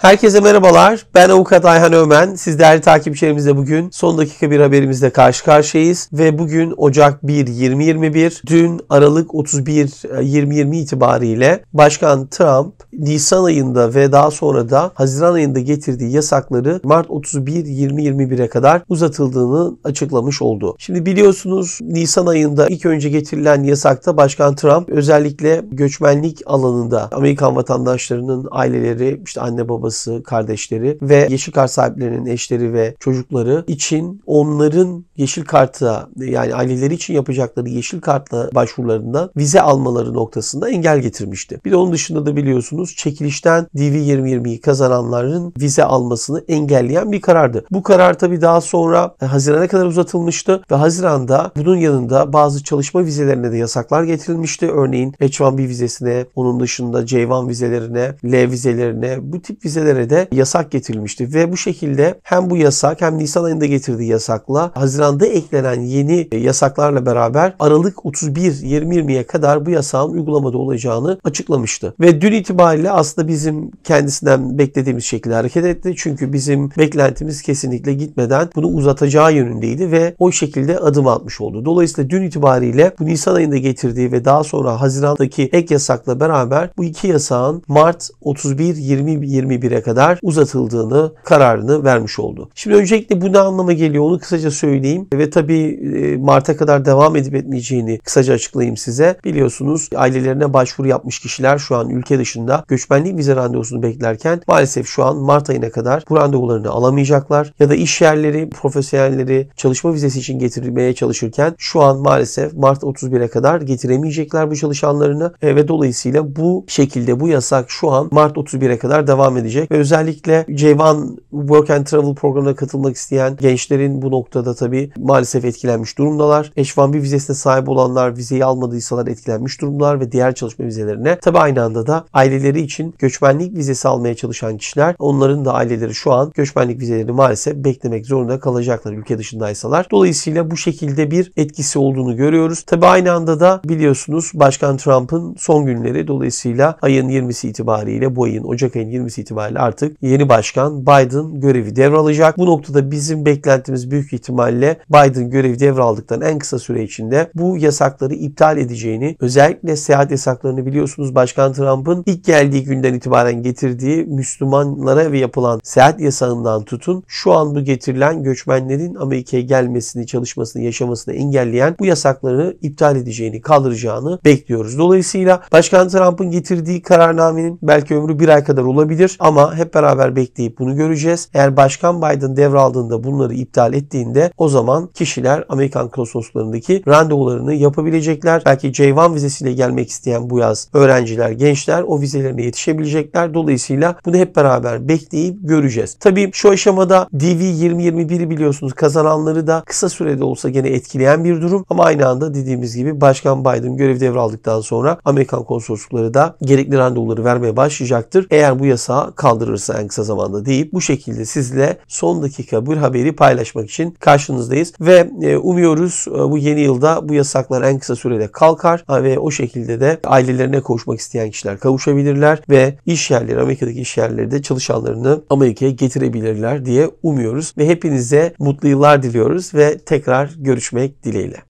Herkese merhabalar. Ben avukat Ayhan Ömen. Siz değerli takipçilerimizle bugün son dakika bir haberimizle karşı karşıyayız. Ve bugün Ocak 1 2021, dün Aralık 31 2020 itibariyle Başkan Trump Nisan ayında ve daha sonra da Haziran ayında getirdiği yasakları Mart 31 2021'e kadar uzatıldığını açıklamış oldu. Şimdi biliyorsunuz Nisan ayında ilk önce getirilen yasakta Başkan Trump özellikle göçmenlik alanında Amerikan vatandaşlarının aileleri işte anne baba babası, kardeşleri ve yeşil kart sahiplerinin eşleri ve çocukları için onların yeşil karta yani aileleri için yapacakları yeşil kartla başvurularında vize almaları noktasında engel getirmişti. Bir de onun dışında da biliyorsunuz çekilişten DV2020'yi kazananların vize almasını engelleyen bir karardı. Bu karar tabi daha sonra e, Haziran'a kadar uzatılmıştı ve Haziran'da bunun yanında bazı çalışma vizelerine de yasaklar getirilmişti. Örneğin H1B vizesine, onun dışında C1 vizelerine, L vizelerine bu tip vize vizelere de yasak getirilmişti ve bu şekilde hem bu yasak hem Nisan ayında getirdiği yasakla Haziran'da eklenen yeni e, yasaklarla beraber Aralık 31-2020'ye kadar bu yasağın uygulamada olacağını açıklamıştı. Ve dün itibariyle aslında bizim kendisinden beklediğimiz şekilde hareket etti. Çünkü bizim beklentimiz kesinlikle gitmeden bunu uzatacağı yönündeydi ve o şekilde adım atmış oldu. Dolayısıyla dün itibariyle bu Nisan ayında getirdiği ve daha sonra Haziran'daki ek yasakla beraber bu iki yasağın Mart 31-2021 2011'e kadar uzatıldığını kararını vermiş oldu. Şimdi öncelikle bu ne anlama geliyor onu kısaca söyleyeyim ve tabii e, Mart'a kadar devam edip etmeyeceğini kısaca açıklayayım size. Biliyorsunuz ailelerine başvuru yapmış kişiler şu an ülke dışında göçmenlik vize randevusunu beklerken maalesef şu an Mart ayına kadar bu randevularını alamayacaklar ya da iş yerleri, profesyonelleri çalışma vizesi için getirmeye çalışırken şu an maalesef Mart 31'e kadar getiremeyecekler bu çalışanlarını e, ve dolayısıyla bu şekilde bu yasak şu an Mart 31'e kadar devam edecek gelecek. Ve özellikle J-1 Work and Travel programına katılmak isteyen gençlerin bu noktada tabii maalesef etkilenmiş durumdalar. h 1 bir vizesine sahip olanlar vizeyi almadıysalar etkilenmiş durumlar ve diğer çalışma vizelerine tabi aynı anda da aileleri için göçmenlik vizesi almaya çalışan kişiler onların da aileleri şu an göçmenlik vizelerini maalesef beklemek zorunda kalacaklar ülke dışındaysalar. Dolayısıyla bu şekilde bir etkisi olduğunu görüyoruz. Tabi aynı anda da biliyorsunuz Başkan Trump'ın son günleri dolayısıyla ayın 20'si itibariyle bu ayın Ocak ayın 20'si itibariyle itibariyle artık yeni başkan Biden görevi devralacak. Bu noktada bizim beklentimiz büyük ihtimalle Biden görevi devraldıktan en kısa süre içinde bu yasakları iptal edeceğini özellikle seyahat yasaklarını biliyorsunuz Başkan Trump'ın ilk geldiği günden itibaren getirdiği Müslümanlara ve yapılan seyahat yasağından tutun şu an bu getirilen göçmenlerin Amerika'ya gelmesini, çalışmasını, yaşamasını engelleyen bu yasakları iptal edeceğini, kaldıracağını bekliyoruz. Dolayısıyla Başkan Trump'ın getirdiği kararnamenin belki ömrü bir ay kadar olabilir ama ama hep beraber bekleyip bunu göreceğiz. Eğer Başkan Biden devraldığında bunları iptal ettiğinde o zaman kişiler Amerikan konsoloslarındaki randevularını yapabilecekler. Belki C1 vizesiyle gelmek isteyen bu yaz öğrenciler, gençler o vizelerine yetişebilecekler. Dolayısıyla bunu hep beraber bekleyip göreceğiz. Tabii şu aşamada DV2021'i biliyorsunuz kazananları da kısa sürede olsa gene etkileyen bir durum ama aynı anda dediğimiz gibi Başkan Biden görev devraldıktan sonra Amerikan konsoloslukları da gerekli randevuları vermeye başlayacaktır. Eğer bu yasa kaldırırsa en kısa zamanda deyip bu şekilde sizle son dakika bir haberi paylaşmak için karşınızdayız. Ve e, umuyoruz e, bu yeni yılda bu yasaklar en kısa sürede kalkar ve o şekilde de ailelerine kavuşmak isteyen kişiler kavuşabilirler ve iş yerleri Amerika'daki iş yerleri de çalışanlarını Amerika'ya getirebilirler diye umuyoruz ve hepinize mutlu yıllar diliyoruz ve tekrar görüşmek dileğiyle.